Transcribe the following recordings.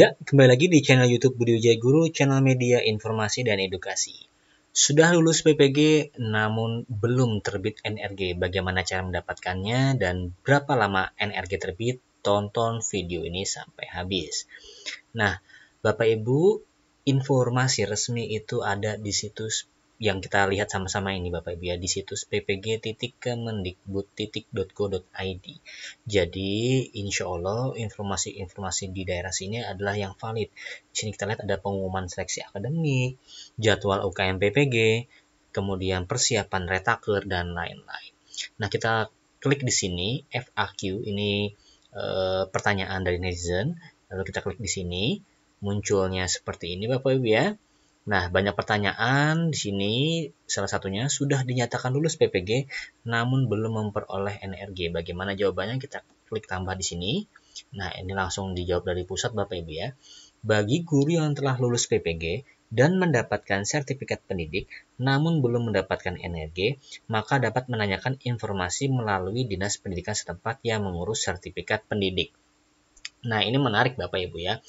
Ya, kembali lagi di channel YouTube Budi Wijaya Guru, channel media informasi dan edukasi. Sudah lulus PPG namun belum terbit NRG. Bagaimana cara mendapatkannya dan berapa lama NRG terbit? Tonton video ini sampai habis. Nah, Bapak Ibu, informasi resmi itu ada di situs yang kita lihat sama-sama ini Bapak Ibu ya di situs ppg.kemendikbud.go.id. Jadi insya Allah informasi-informasi di daerah sini adalah yang valid. Di sini kita lihat ada pengumuman seleksi akademik, jadwal UKM PPG, kemudian persiapan retaker dan lain-lain. Nah kita klik di sini FAQ ini e, pertanyaan dari netizen, lalu kita klik di sini munculnya seperti ini Bapak Ibu ya. Nah, banyak pertanyaan di sini. Salah satunya sudah dinyatakan lulus PPG namun belum memperoleh NRG. Bagaimana jawabannya? Kita klik tambah di sini. Nah, ini langsung dijawab dari pusat Bapak Ibu ya. Bagi guru yang telah lulus PPG dan mendapatkan sertifikat pendidik namun belum mendapatkan NRG, maka dapat menanyakan informasi melalui Dinas Pendidikan setempat yang mengurus sertifikat pendidik. Nah, ini menarik Bapak Ibu ya.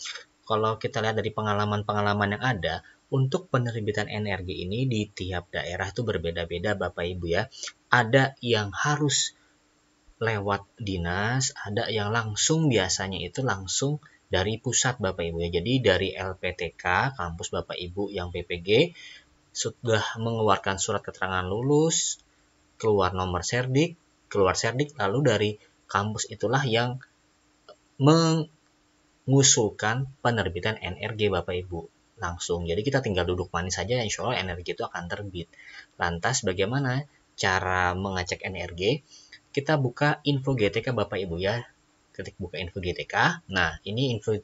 Kalau kita lihat dari pengalaman-pengalaman yang ada, untuk penerbitan energi ini di tiap daerah tuh berbeda-beda Bapak Ibu ya. Ada yang harus lewat dinas, ada yang langsung biasanya itu langsung dari pusat Bapak Ibu ya. Jadi dari LPTK, kampus Bapak Ibu yang PPG sudah mengeluarkan surat keterangan lulus, keluar nomor serdik, keluar serdik lalu dari kampus itulah yang mengusulkan penerbitan NRG Bapak Ibu langsung. Jadi kita tinggal duduk manis saja, insya Allah energi itu akan terbit. Lantas bagaimana cara mengecek energi? Kita buka info GTK Bapak Ibu ya. Ketik buka info GTK. Nah, ini info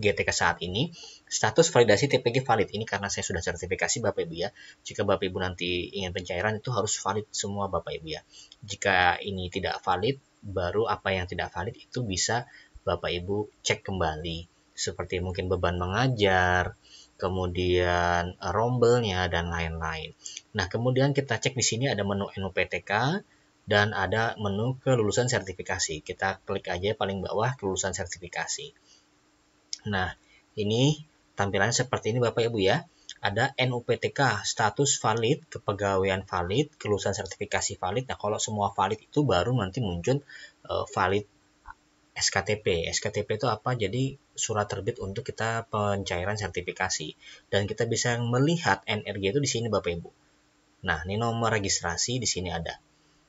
GTK saat ini. Status validasi TPG valid. Ini karena saya sudah sertifikasi Bapak Ibu ya. Jika Bapak Ibu nanti ingin pencairan itu harus valid semua Bapak Ibu ya. Jika ini tidak valid, baru apa yang tidak valid itu bisa Bapak Ibu cek kembali seperti mungkin beban mengajar, kemudian rombelnya dan lain-lain. Nah, kemudian kita cek di sini ada menu NUPTK dan ada menu kelulusan sertifikasi. Kita klik aja paling bawah kelulusan sertifikasi. Nah, ini tampilannya seperti ini Bapak Ibu ya. Ada NUPTK, status valid, kepegawaian valid, kelulusan sertifikasi valid. Nah, kalau semua valid itu baru nanti muncul eh, valid SKTP. SKTP itu apa? Jadi surat terbit untuk kita pencairan sertifikasi dan kita bisa melihat NRG itu di sini Bapak Ibu. Nah, ini nomor registrasi di sini ada.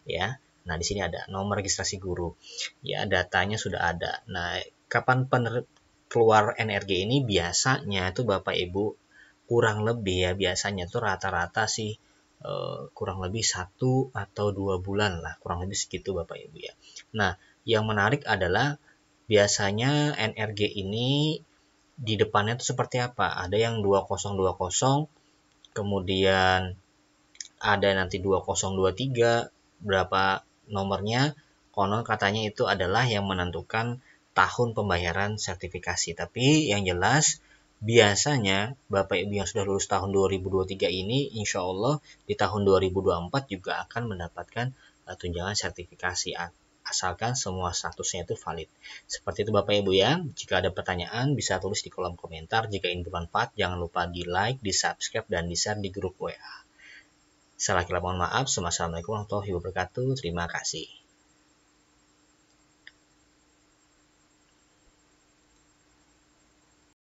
Ya. Nah, di sini ada nomor registrasi guru. Ya, datanya sudah ada. Nah, kapan pener keluar NRG ini biasanya itu Bapak Ibu kurang lebih ya biasanya itu rata-rata sih eh, kurang lebih satu atau dua bulan lah kurang lebih segitu Bapak Ibu ya. Nah yang menarik adalah biasanya NRG ini di depannya itu seperti apa? Ada yang 2020, kemudian ada nanti 2023, berapa nomornya? Konon katanya itu adalah yang menentukan tahun pembayaran sertifikasi. Tapi yang jelas biasanya Bapak Ibu yang sudah lulus tahun 2023 ini insya Allah di tahun 2024 juga akan mendapatkan eh, tunjangan sertifikasi asalkan semua statusnya itu valid. Seperti itu Bapak Ibu ya. Jika ada pertanyaan bisa tulis di kolom komentar. Jika ini bermanfaat jangan lupa di like, di subscribe, dan di share di grup WA. Salah kira mohon maaf. Assalamualaikum warahmatullahi wabarakatuh. Terima kasih.